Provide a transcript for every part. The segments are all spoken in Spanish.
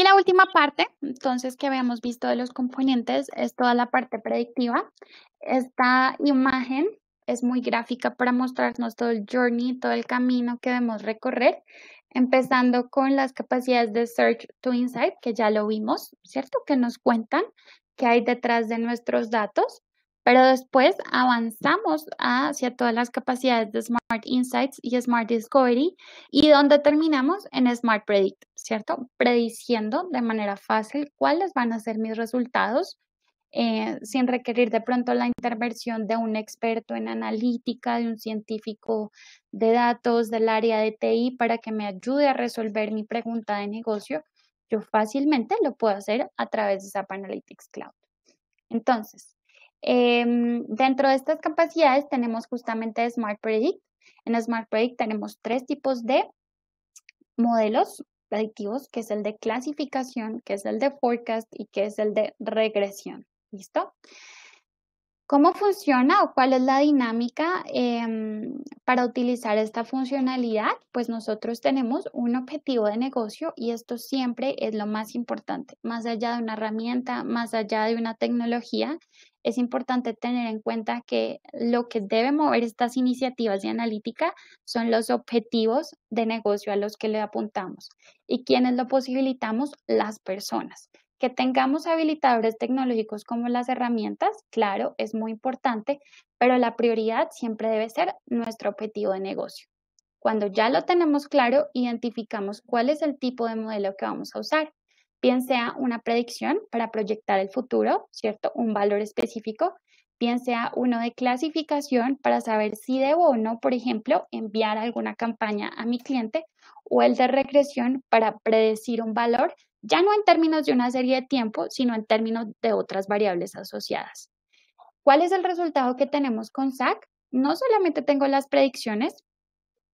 Y la última parte, entonces, que habíamos visto de los componentes, es toda la parte predictiva. Esta imagen es muy gráfica para mostrarnos todo el journey, todo el camino que debemos recorrer, empezando con las capacidades de Search to Insight, que ya lo vimos, ¿cierto? Que nos cuentan qué hay detrás de nuestros datos. Pero después avanzamos hacia todas las capacidades de Smart Insights y Smart Discovery y donde terminamos en Smart Predict, ¿cierto? Prediciendo de manera fácil cuáles van a ser mis resultados eh, sin requerir de pronto la intervención de un experto en analítica, de un científico de datos del área de TI para que me ayude a resolver mi pregunta de negocio, yo fácilmente lo puedo hacer a través de SAP Analytics Cloud. Entonces, Em, dentro de estas capacidades tenemos justamente Smart Predict. En Smart Predict tenemos tres tipos de modelos predictivos, que es el de clasificación, que es el de forecast y que es el de regresión. ¿Listo? ¿Cómo funciona o cuál es la dinámica em, para utilizar esta funcionalidad? Pues nosotros tenemos un objetivo de negocio y esto siempre es lo más importante, más allá de una herramienta, más allá de una tecnología, es importante tener en cuenta que lo que debe mover estas iniciativas de analítica son los objetivos de negocio a los que le apuntamos y quienes lo posibilitamos, las personas. Que tengamos habilitadores tecnológicos como las herramientas, claro, es muy importante, pero la prioridad siempre debe ser nuestro objetivo de negocio. Cuando ya lo tenemos claro, identificamos cuál es el tipo de modelo que vamos a usar bien sea una predicción para proyectar el futuro, ¿cierto? Un valor específico, bien sea uno de clasificación para saber si debo o no, por ejemplo, enviar alguna campaña a mi cliente, o el de regresión para predecir un valor, ya no en términos de una serie de tiempo, sino en términos de otras variables asociadas. ¿Cuál es el resultado que tenemos con SAC? No solamente tengo las predicciones,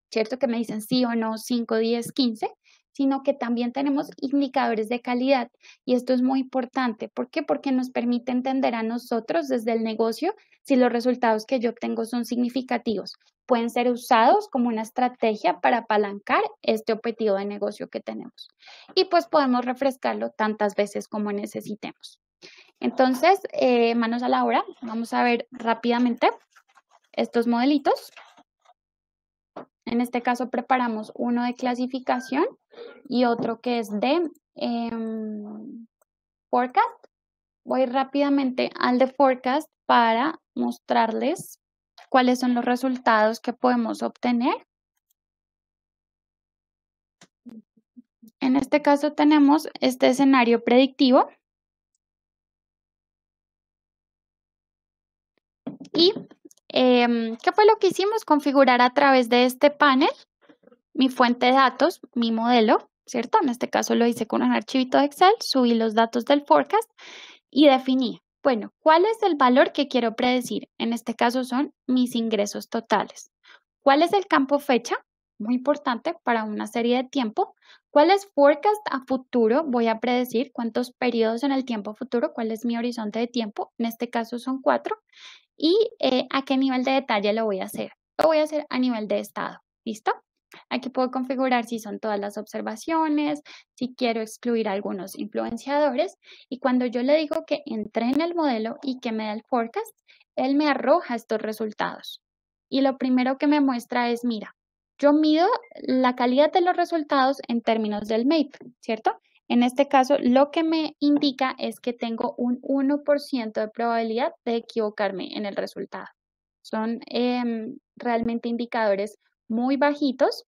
¿cierto? Que me dicen sí o no 5, 10, 15, sino que también tenemos indicadores de calidad. Y esto es muy importante. ¿Por qué? Porque nos permite entender a nosotros desde el negocio si los resultados que yo obtengo son significativos. Pueden ser usados como una estrategia para apalancar este objetivo de negocio que tenemos. Y pues podemos refrescarlo tantas veces como necesitemos. Entonces, eh, manos a la obra, vamos a ver rápidamente estos modelitos. En este caso preparamos uno de clasificación y otro que es de em, forecast. Voy rápidamente al de forecast para mostrarles cuáles son los resultados que podemos obtener. En este caso tenemos este escenario predictivo y Em, ¿Qué fue lo que hicimos? Configurar a través de este panel mi fuente de datos, mi modelo, ¿cierto? En este caso lo hice con un archivito de Excel, subí los datos del forecast y definí, bueno, ¿cuál es el valor que quiero predecir? En este caso son mis ingresos totales. ¿Cuál es el campo fecha? Muy importante para una serie de tiempo. ¿Cuál es forecast a futuro voy a predecir? ¿Cuántos periodos en el tiempo futuro? ¿Cuál es mi horizonte de tiempo? En este caso son cuatro. ¿Y eh, a qué nivel de detalle lo voy a hacer? Lo voy a hacer a nivel de estado. ¿Listo? Aquí puedo configurar si son todas las observaciones, si quiero excluir algunos influenciadores. Y cuando yo le digo que entre en el modelo y que me da el forecast, él me arroja estos resultados. Y lo primero que me muestra es, mira, yo mido la calidad de los resultados en términos del MAPE, ¿cierto? En este caso, lo que me indica es que tengo un 1% de probabilidad de equivocarme en el resultado. Son em, realmente indicadores muy bajitos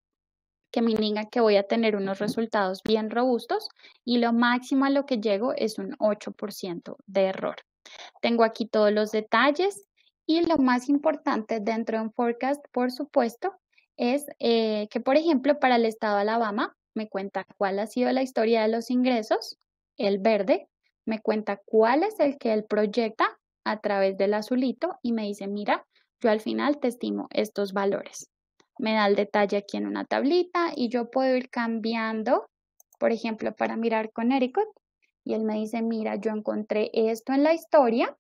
que me indican que voy a tener unos resultados bien robustos y lo máximo a lo que llego es un 8% de error. Tengo aquí todos los detalles y lo más importante dentro de un forecast, por supuesto, es eh, que, por ejemplo, para el estado de Alabama, me cuenta cuál ha sido la historia de los ingresos, el verde, me cuenta cuál es el que él proyecta a través del azulito y me dice, mira, yo al final te estimo estos valores. Me da el detalle aquí en una tablita y yo puedo ir cambiando, por ejemplo, para mirar con Connecticut. Y él me dice, mira, yo encontré esto en la historia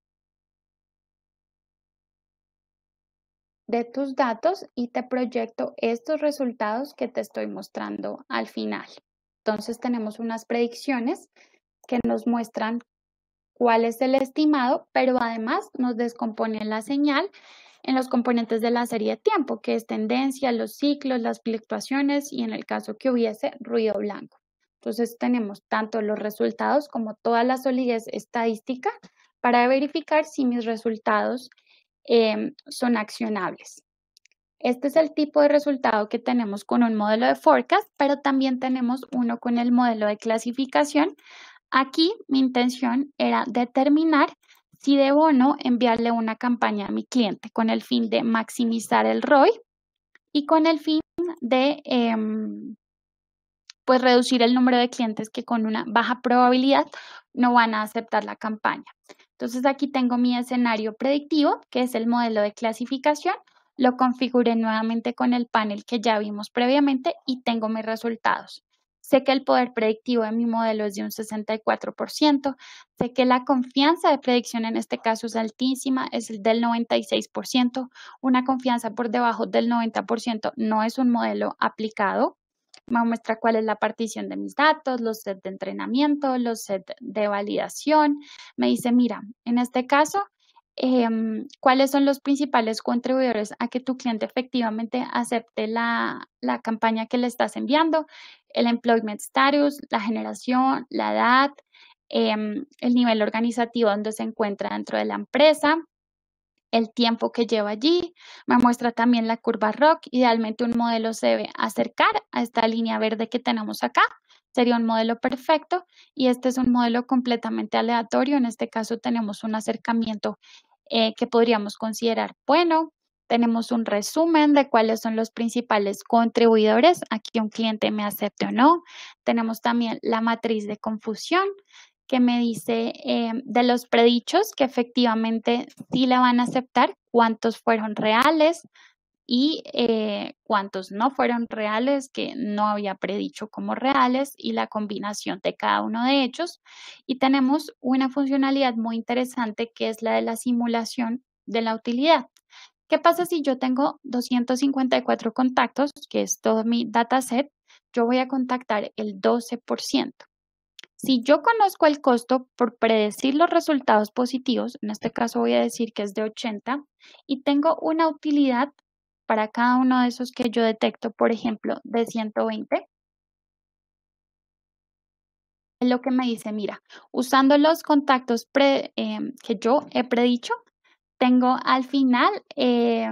de tus datos y te proyecto estos resultados que te estoy mostrando al final. Entonces tenemos unas predicciones que nos muestran cuál es el estimado, pero además nos descompone la señal en los componentes de la serie de tiempo, que es tendencia, los ciclos, las fluctuaciones y en el caso que hubiese ruido blanco. Entonces tenemos tanto los resultados como toda la solidez estadística para verificar si mis resultados Em, son accionables. Este es el tipo de resultado que tenemos con un modelo de forecast, pero también tenemos uno con el modelo de clasificación. Aquí mi intención era determinar si debo o no enviarle una campaña a mi cliente con el fin de maximizar el ROI y con el fin de em, pues reducir el número de clientes que con una baja probabilidad no van a aceptar la campaña. Entonces aquí tengo mi escenario predictivo, que es el modelo de clasificación. Lo configuré nuevamente con el panel que ya vimos previamente y tengo mis resultados. Sé que el poder predictivo de mi modelo es de un 64%. Sé que la confianza de predicción en este caso es altísima, es del 96%. Una confianza por debajo del 90% no es un modelo aplicado. Me muestra cuál es la partición de mis datos, los sets de entrenamiento, los sets de validación. Me dice, mira, en este caso, em, cuáles son los principales contribuidores a que tu cliente efectivamente acepte la, campaña que le estás enviando, el employment status, la generación, la edad, em, el nivel organizativo donde se encuentra dentro de la empresa, el tiempo que lleva allí, me muestra también la curva rock, idealmente un modelo se debe acercar a esta línea verde que tenemos acá, sería un modelo perfecto y este es un modelo completamente aleatorio, en este caso tenemos un acercamiento eh, que podríamos considerar bueno, tenemos un resumen de cuáles son los principales contribuidores aquí un cliente me acepte o no. Tenemos también la matriz de confusión, que me dice eh, de los predichos que efectivamente sí la van a aceptar, cuántos fueron reales y eh, cuántos no fueron reales, que no había predicho como reales y la combinación de cada uno de ellos. Y tenemos una funcionalidad muy interesante que es la de la simulación de la utilidad. ¿Qué pasa si yo tengo 254 contactos, que es todo mi dataset? Yo voy a contactar el 12%. Si yo conozco el costo por predecir los resultados positivos, en este caso voy a decir que es de 80, y tengo una utilidad para cada uno de esos que yo detecto, por ejemplo, de 120, es lo que me dice, mira, usando los contactos eh, que yo he predicho, tengo al final eh,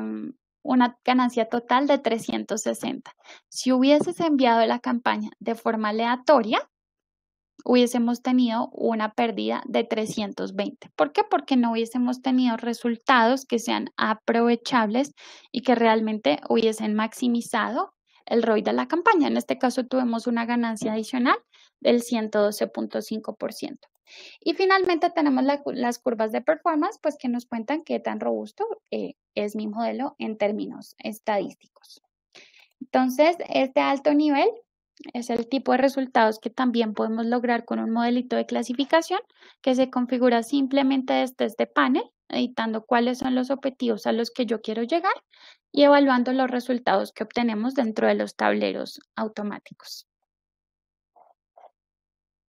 una ganancia total de 360. Si hubieses enviado la campaña de forma aleatoria, hubiésemos tenido una pérdida de 320. ¿Por qué? Porque no hubiésemos tenido resultados que sean aprovechables y que realmente hubiesen maximizado el ROI de la campaña. En este caso tuvimos una ganancia adicional del 112.5%. Y finalmente tenemos las curvas de performance, pues que nos cuentan qué tan robusto eh, es mi modelo en términos estadísticos. Entonces, este alto nivel es el tipo de resultados que también podemos lograr con un modelito de clasificación que se configura simplemente desde este panel, editando cuáles son los objetivos a los que yo quiero llegar y evaluando los resultados que obtenemos dentro de los tableros automáticos.